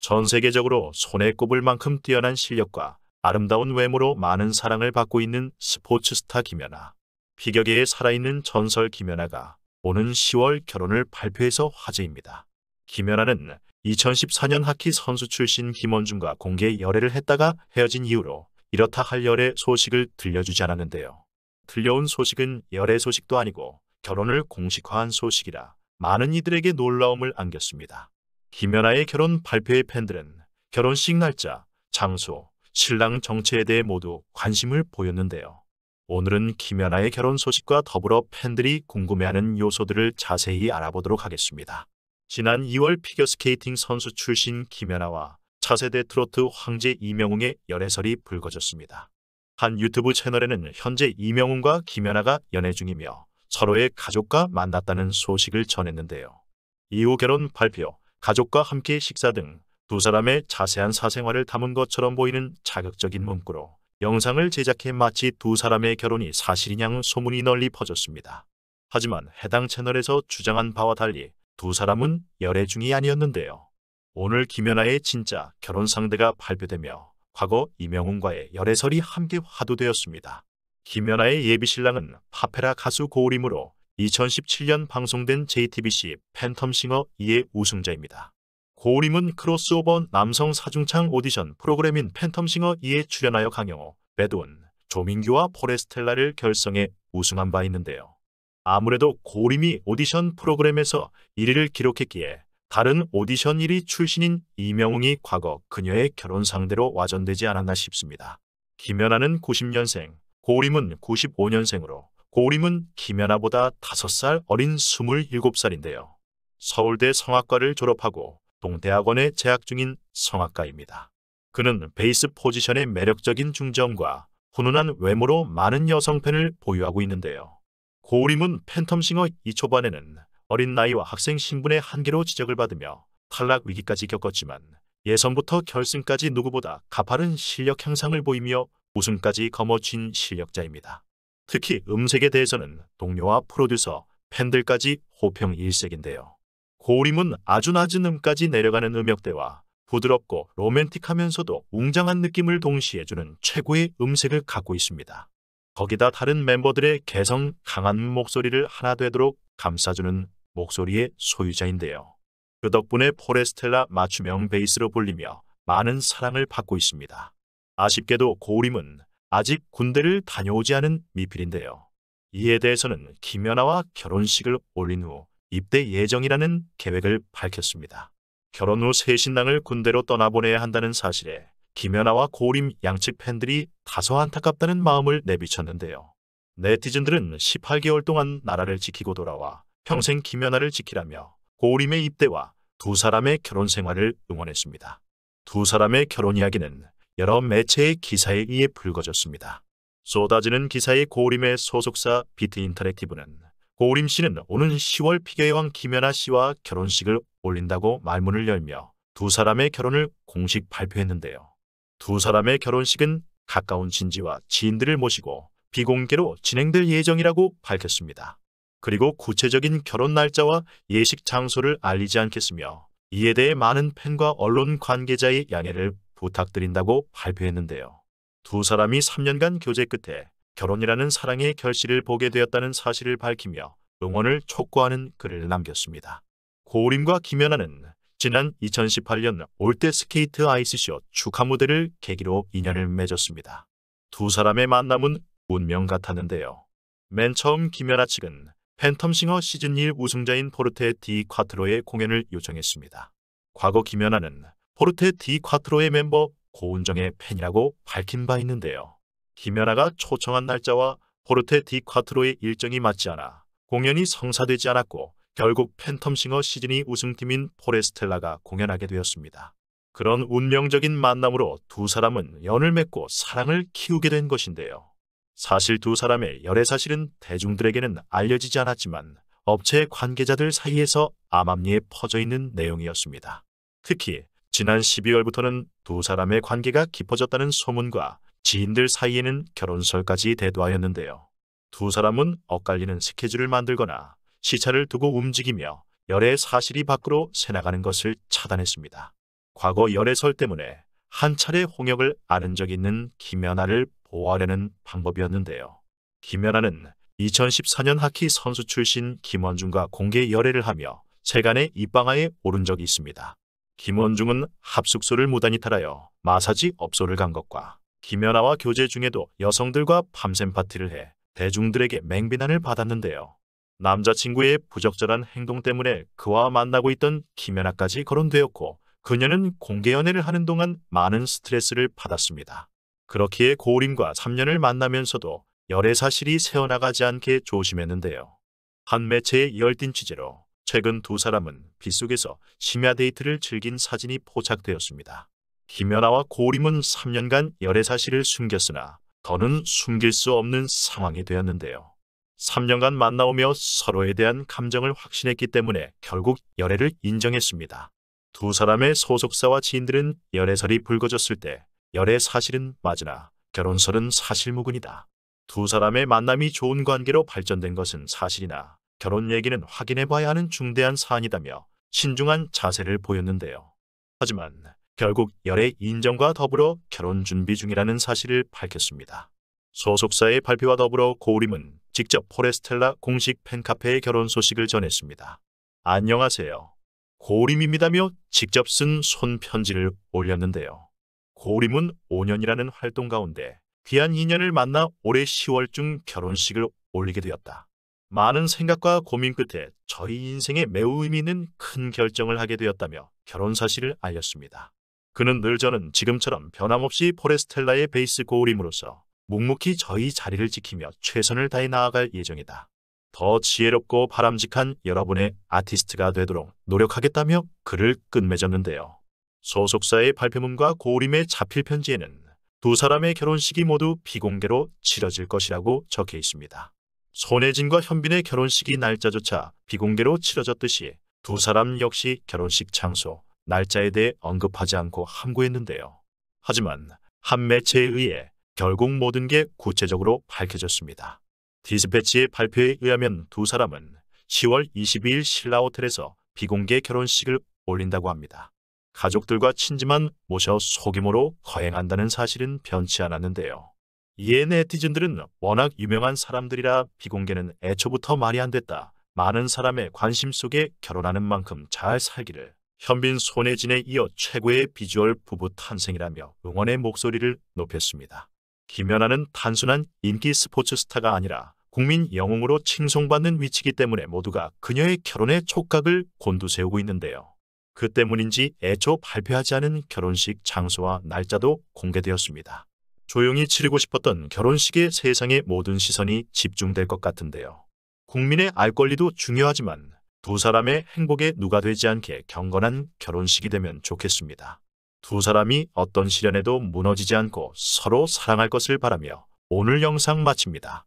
전 세계적으로 손에 꼽을 만큼 뛰어난 실력과 아름다운 외모로 많은 사랑을 받고 있는 스포츠 스타 김연아. 피격계에 살아있는 전설 김연아가 오는 10월 결혼을 발표해서 화제입니다. 김연아는 2014년 하키 선수 출신 김원준과 공개 열애를 했다가 헤어진 이후로 이렇다 할 열애 소식을 들려주지 않았는데요. 들려온 소식은 열애 소식도 아니고 결혼을 공식화한 소식이라 많은 이들에게 놀라움을 안겼습니다. 김연아의 결혼 발표의 팬들은 결혼식 날짜, 장소, 신랑 정체에 대해 모두 관심을 보였는데요. 오늘은 김연아의 결혼 소식과 더불어 팬들이 궁금해하는 요소들을 자세히 알아보도록 하겠습니다. 지난 2월 피겨스케이팅 선수 출신 김연아와 차세대 트로트 황제 이명웅의 연애설이 불거졌습니다. 한 유튜브 채널에는 현재 이명웅과 김연아가 연애 중이며 서로의 가족과 만났다는 소식을 전했는데요. 이후 결혼 발표, 가족과 함께 식사 등 두 사람의 자세한 사생활을 담은 것처럼 보이는 자극적인 문구로 영상을 제작해 마치 두 사람의 결혼이 사실이냐는 소문이 널리 퍼졌습니다. 하지만 해당 채널에서 주장한 바와 달리 두 사람은 열애 중이 아니었는데요. 오늘 김연아의 진짜 결혼 상대가 발표되며 과거 이명훈과의 열애설이 함께 화두되었습니다. 김연아의 예비 신랑은 파페라 가수 고울이므로 2017년 방송된 JTBC 팬텀싱어 2의 우승자입니다. 고우림은 크로스오버 남성 사중창 오디션 프로그램인 팬텀싱어 2에 출연하여 강영호, 배도은, 조민규와 포레스텔라를 결성해 우승한 바 있는데요. 아무래도 고우림이 오디션 프로그램에서 1위를 기록했기에 다른 오디션 1위 출신인 이명웅이 과거 그녀의 결혼 상대로 와전되지 않았나 싶습니다. 김연아는 90년생, 고우림은 95년생으로 고림은 김연아보다 5살 어린 27살인데요. 서울대 성악과를 졸업하고 동대학원에 재학 중인 성악가입니다. 그는 베이스 포지션의 매력적인 중점과 훈훈한 외모로 많은 여성 팬을 보유하고 있는데요. 고림은 팬텀싱어 2초반에는 어린 나이와 학생 신분의 한계로 지적을 받으며 탈락 위기까지 겪었지만 예선부터 결승까지 누구보다 가파른 실력 향상을 보이며 우승까지 거머쥔 실력자입니다. 특히 음색에 대해서는 동료와 프로듀서, 팬들까지 호평 일색인데요. 고우림은 아주 낮은 음까지 내려가는 음역대와 부드럽고 로맨틱하면서도 웅장한 느낌을 동시에 주는 최고의 음색을 갖고 있습니다. 거기다 다른 멤버들의 개성 강한 목소리를 하나 되도록 감싸주는 목소리의 소유자인데요. 그 덕분에 포레스텔라 맞춤형 베이스로 불리며 많은 사랑을 받고 있습니다. 아쉽게도 고우림은 아직 군대를 다녀오지 않은 미필인데요. 이에 대해서는 김연아와 결혼식을 올린 후 입대 예정이라는 계획을 밝혔습니다. 결혼 후 새신랑을 군대로 떠나보내야 한다는 사실에 김연아와 고림 양측 팬들이 다소 안타깝다는 마음을 내비쳤는데요. 네티즌들은 18개월 동안 나라를 지키고 돌아와 평생 김연아를 지키라며 고림의 입대와 두 사람의 결혼 생활을 응원했습니다. 두 사람의 결혼 이야기는 여러 매체의 기사에 의해 불거졌습니다. 쏟아지는 기사의 고림의 우 소속사 비트 인터랙티브는 고림 우 씨는 오는 10월 피겨왕 의 김연아 씨와 결혼식을 올린다고 말문을 열며 두 사람의 결혼을 공식 발표했는데요. 두 사람의 결혼식은 가까운 친지와 지인들을 모시고 비공개로 진행될 예정이라고 밝혔습니다. 그리고 구체적인 결혼 날짜와 예식 장소를 알리지 않겠으며 이에 대해 많은 팬과 언론 관계자의 양해를 부탁드린다고 발표했는데요. 두 사람이 3년간 교제 끝에 결혼이라는 사랑의 결실을 보게 되었다는 사실을 밝히며 응원을 촉구하는 글을 남겼습니다. 고우림과 김연아는 지난 2018년 올드 스케이트 아이스쇼 축하 무대를 계기로 인연을 맺었습니다. 두 사람의 만남은 운명 같았는데요. 맨 처음 김연아 측은 팬텀싱어 시즌 1 우승자인 포르테 디 콰트로의 공연을 요청했습니다. 과거 김연아는 포르테 디 콰트로의 멤버 고은정의 팬이라고 밝힌 바 있는데요. 김연아가 초청한 날짜와 포르테 디 콰트로의 일정이 맞지 않아 공연이 성사되지 않았고 결국 팬텀싱어 시즌이 우승팀인 포레스텔라가 공연하게 되었습니다. 그런 운명적인 만남으로 두 사람은 연을 맺고 사랑을 키우게 된 것인데요. 사실 두 사람의 열애 사실은 대중들에게는 알려지지 않았지만 업체 관계자들 사이에서 암암리에 퍼져 있는 내용이었습니다. 특히 지난 12월부터는 두 사람의 관계가 깊어졌다는 소문과 지인들 사이에는 결혼설까지 대두하였는데요. 두 사람은 엇갈리는 스케줄을 만들거나 시차를 두고 움직이며 열애 사실이 밖으로 새나가는 것을 차단했습니다. 과거 열애설 때문에 한 차례 홍역을 아는 적이 있는 김연아를 보호하려는 방법이었는데요. 김연아는 2014년 하키 선수 출신 김원중과 공개 열애를 하며 세간의 입방아에 오른 적이 있습니다. 김원중은 합숙소를 무단히 탈하여 마사지 업소를 간 것과 김연아와 교제 중에도 여성들과 밤샘 파티를 해 대중들에게 맹비난을 받았는데요. 남자친구의 부적절한 행동 때문에 그와 만나고 있던 김연아까지 거론되었고 그녀는 공개 연애를 하는 동안 많은 스트레스를 받았습니다. 그렇기에 고우림과 3년을 만나면서도 열애 사실이 새어나가지 않게 조심했는데요. 한 매체의 열띤 취재로 최근 두 사람은 빗속에서 심야 데이트를 즐긴 사진이 포착되었습니다. 김연아와 고림은 3년간 열애 사실을 숨겼으나 더는 숨길 수 없는 상황이 되었는데요. 3년간 만나오며 서로에 대한 감정을 확신했기 때문에 결국 열애를 인정했습니다. 두 사람의 소속사와 지인들은 열애설이 불거졌을 때 열애 사실은 맞으나 결혼설은 사실무근이다. 두 사람의 만남이 좋은 관계로 발전된 것은 사실이나 결혼 얘기는 확인해봐야 하는 중대한 사안이다며 신중한 자세를 보였는데요. 하지만 결국 열의 인정과 더불어 결혼 준비 중이라는 사실을 밝혔습니다. 소속사의 발표와 더불어 고우림은 직접 포레스텔라 공식 팬카페의 결혼 소식을 전했습니다. 안녕하세요. 고우림입니다며 직접 쓴 손편지를 올렸는데요. 고우림은 5년이라는 활동 가운데 귀한 인연을 만나 올해 1 0월중 결혼식을 올리게 되었다. 많은 생각과 고민 끝에 저희 인생에 매우 의미 있는 큰 결정을 하게 되었다며 결혼 사실을 알렸습니다. 그는 늘 저는 지금처럼 변함없이 포레스텔라의 베이스 고울임으로서 묵묵히 저희 자리를 지키며 최선을 다해 나아갈 예정이다. 더 지혜롭고 바람직한 여러분의 아티스트가 되도록 노력하겠다며 글을 끝맺었는데요. 소속사의 발표문과 고울임의 자필 편지에는 두 사람의 결혼식이 모두 비공개로 치러질 것이라고 적혀 있습니다. 손혜진과 현빈의 결혼식이 날짜조차 비공개로 치러졌듯이 두 사람 역시 결혼식 장소, 날짜에 대해 언급하지 않고 함구했는데요. 하지만 한 매체에 의해 결국 모든 게 구체적으로 밝혀졌습니다. 디스패치의 발표에 의하면 두 사람은 10월 22일 신라 호텔에서 비공개 결혼식을 올린다고 합니다. 가족들과 친지만 모셔 소규모로 거행한다는 사실은 변치 않았는데요. 이에 네티즌들은 워낙 유명한 사람들이라 비공개는 애초부터 말이 안 됐다. 많은 사람의 관심 속에 결혼하는 만큼 잘 살기를 현빈 손혜진에 이어 최고의 비주얼 부부 탄생이라며 응원의 목소리를 높였습니다. 김연아는 단순한 인기 스포츠 스타가 아니라 국민 영웅으로 칭송받는 위치이기 때문에 모두가 그녀의 결혼의 촉각을 곤두세우고 있는데요. 그 때문인지 애초 발표하지 않은 결혼식 장소와 날짜도 공개되었습니다. 조용히 치르고 싶었던 결혼식에 세상의 모든 시선이 집중될 것 같은데요. 국민의 알 권리도 중요하지만 두 사람의 행복에 누가 되지 않게 경건한 결혼식이 되면 좋겠습니다. 두 사람이 어떤 시련에도 무너지지 않고 서로 사랑할 것을 바라며 오늘 영상 마칩니다.